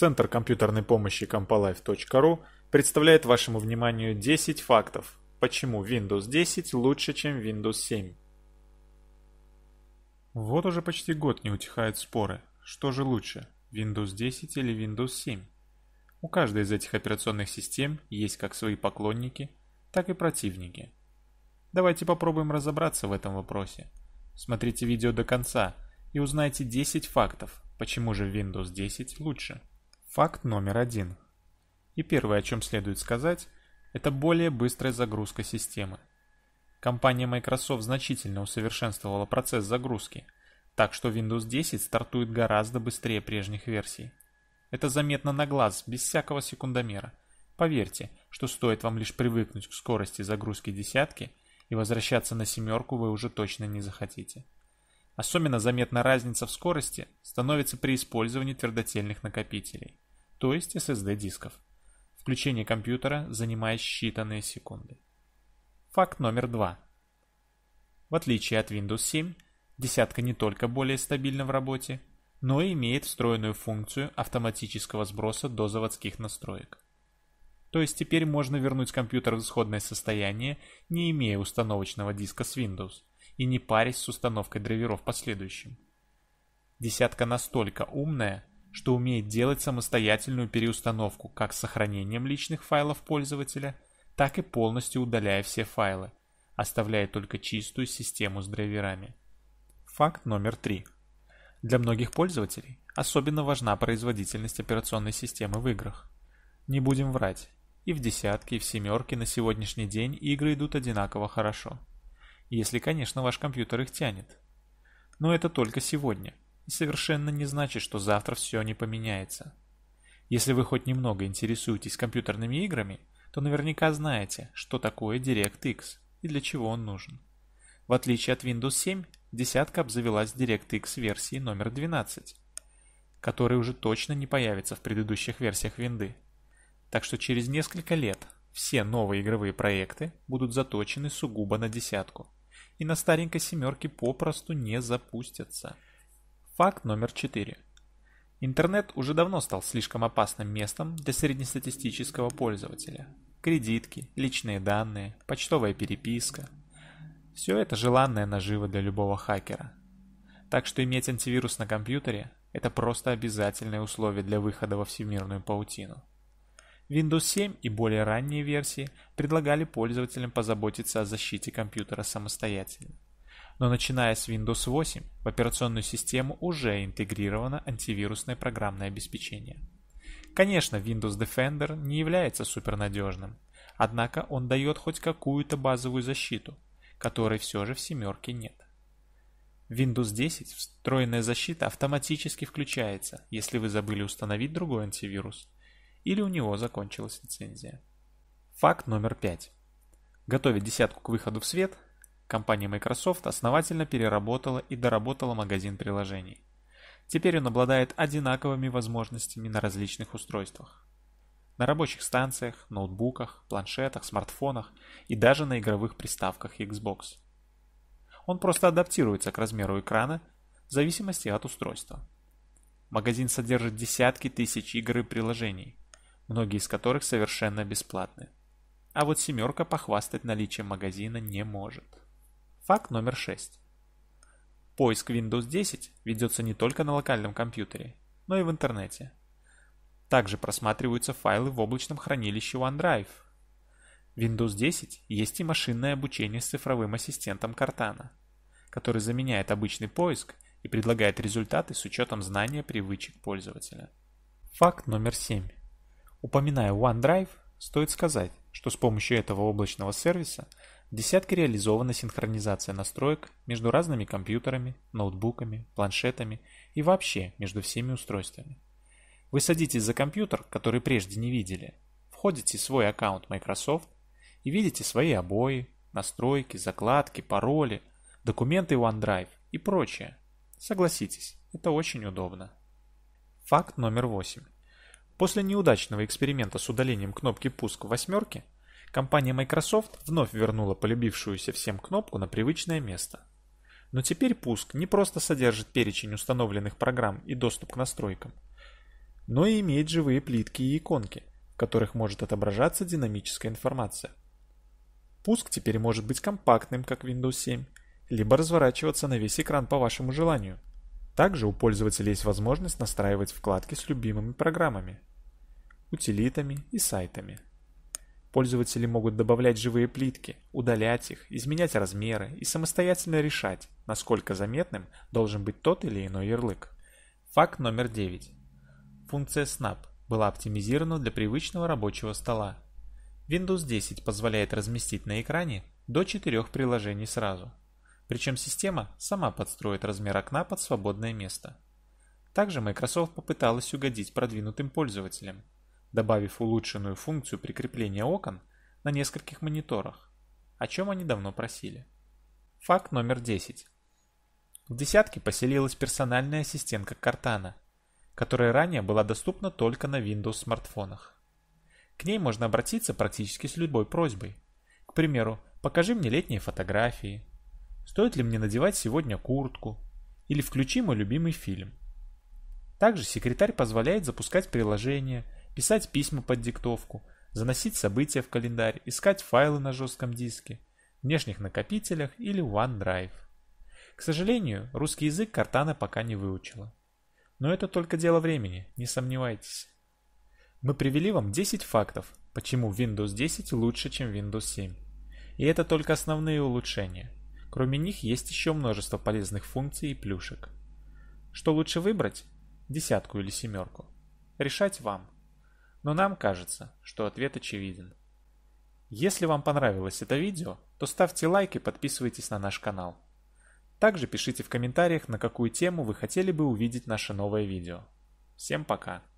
Центр компьютерной помощи compalife.ru представляет вашему вниманию 10 фактов, почему Windows 10 лучше, чем Windows 7. Вот уже почти год не утихают споры, что же лучше, Windows 10 или Windows 7. У каждой из этих операционных систем есть как свои поклонники, так и противники. Давайте попробуем разобраться в этом вопросе. Смотрите видео до конца и узнайте 10 фактов, почему же Windows 10 лучше. Факт номер один. И первое, о чем следует сказать, это более быстрая загрузка системы. Компания Microsoft значительно усовершенствовала процесс загрузки, так что Windows 10 стартует гораздо быстрее прежних версий. Это заметно на глаз, без всякого секундомера. Поверьте, что стоит вам лишь привыкнуть к скорости загрузки десятки, и возвращаться на семерку вы уже точно не захотите. Особенно заметна разница в скорости становится при использовании твердотельных накопителей, то есть SSD-дисков. Включение компьютера занимает считанные секунды. Факт номер два. В отличие от Windows 7, десятка не только более стабильна в работе, но и имеет встроенную функцию автоматического сброса до заводских настроек. То есть теперь можно вернуть компьютер в исходное состояние, не имея установочного диска с Windows – и не парясь с установкой драйверов последующим. Десятка настолько умная, что умеет делать самостоятельную переустановку как с сохранением личных файлов пользователя, так и полностью удаляя все файлы, оставляя только чистую систему с драйверами. Факт номер три. Для многих пользователей особенно важна производительность операционной системы в играх. Не будем врать, и в десятке, и в семерке на сегодняшний день игры идут одинаково хорошо – если, конечно, ваш компьютер их тянет. Но это только сегодня. И совершенно не значит, что завтра все не поменяется. Если вы хоть немного интересуетесь компьютерными играми, то наверняка знаете, что такое DirectX и для чего он нужен. В отличие от Windows 7, десятка обзавелась DirectX версии номер 12, который уже точно не появится в предыдущих версиях винды. Так что через несколько лет все новые игровые проекты будут заточены сугубо на десятку и на старенькой семерке попросту не запустятся. Факт номер 4. Интернет уже давно стал слишком опасным местом для среднестатистического пользователя. Кредитки, личные данные, почтовая переписка. Все это желанная нажива для любого хакера. Так что иметь антивирус на компьютере – это просто обязательное условие для выхода во всемирную паутину. Windows 7 и более ранние версии предлагали пользователям позаботиться о защите компьютера самостоятельно. Но начиная с Windows 8 в операционную систему уже интегрировано антивирусное программное обеспечение. Конечно, Windows Defender не является супернадежным, однако он дает хоть какую-то базовую защиту, которой все же в семерке нет. В Windows 10 встроенная защита автоматически включается, если вы забыли установить другой антивирус – или у него закончилась лицензия. Факт номер пять. Готовя десятку к выходу в свет, компания Microsoft основательно переработала и доработала магазин приложений. Теперь он обладает одинаковыми возможностями на различных устройствах. На рабочих станциях, ноутбуках, планшетах, смартфонах и даже на игровых приставках Xbox. Он просто адаптируется к размеру экрана в зависимости от устройства. Магазин содержит десятки тысяч игр и приложений, многие из которых совершенно бесплатны. А вот «семерка» похвастать наличием магазина не может. Факт номер 6. Поиск Windows 10 ведется не только на локальном компьютере, но и в интернете. Также просматриваются файлы в облачном хранилище OneDrive. Windows 10 есть и машинное обучение с цифровым ассистентом Cortana, который заменяет обычный поиск и предлагает результаты с учетом знания привычек пользователя. Факт номер 7. Упоминая OneDrive, стоит сказать, что с помощью этого облачного сервиса в десятке реализована синхронизация настроек между разными компьютерами, ноутбуками, планшетами и вообще между всеми устройствами. Вы садитесь за компьютер, который прежде не видели, входите в свой аккаунт Microsoft и видите свои обои, настройки, закладки, пароли, документы OneDrive и прочее. Согласитесь, это очень удобно. Факт номер восемь. После неудачного эксперимента с удалением кнопки «Пуск» в «восьмерке» компания Microsoft вновь вернула полюбившуюся всем кнопку на привычное место. Но теперь «Пуск» не просто содержит перечень установленных программ и доступ к настройкам, но и имеет живые плитки и иконки, в которых может отображаться динамическая информация. Пуск теперь может быть компактным, как Windows 7, либо разворачиваться на весь экран по вашему желанию – также у пользователя есть возможность настраивать вкладки с любимыми программами, утилитами и сайтами. Пользователи могут добавлять живые плитки, удалять их, изменять размеры и самостоятельно решать, насколько заметным должен быть тот или иной ярлык. Факт номер 9. Функция Snap была оптимизирована для привычного рабочего стола. Windows 10 позволяет разместить на экране до 4 приложений сразу. Причем система сама подстроит размер окна под свободное место. Также Microsoft попыталась угодить продвинутым пользователям, добавив улучшенную функцию прикрепления окон на нескольких мониторах, о чем они давно просили. Факт номер 10. В десятке поселилась персональная ассистентка Cortana, которая ранее была доступна только на Windows смартфонах. К ней можно обратиться практически с любой просьбой. К примеру, покажи мне летние фотографии, стоит ли мне надевать сегодня куртку или включи мой любимый фильм. Также секретарь позволяет запускать приложения, писать письма под диктовку, заносить события в календарь, искать файлы на жестком диске, внешних накопителях или OneDrive. К сожалению, русский язык Картана пока не выучила. Но это только дело времени, не сомневайтесь. Мы привели вам 10 фактов, почему Windows 10 лучше, чем Windows 7. И это только основные улучшения – Кроме них есть еще множество полезных функций и плюшек. Что лучше выбрать? Десятку или семерку? Решать вам. Но нам кажется, что ответ очевиден. Если вам понравилось это видео, то ставьте лайк и подписывайтесь на наш канал. Также пишите в комментариях, на какую тему вы хотели бы увидеть наше новое видео. Всем пока!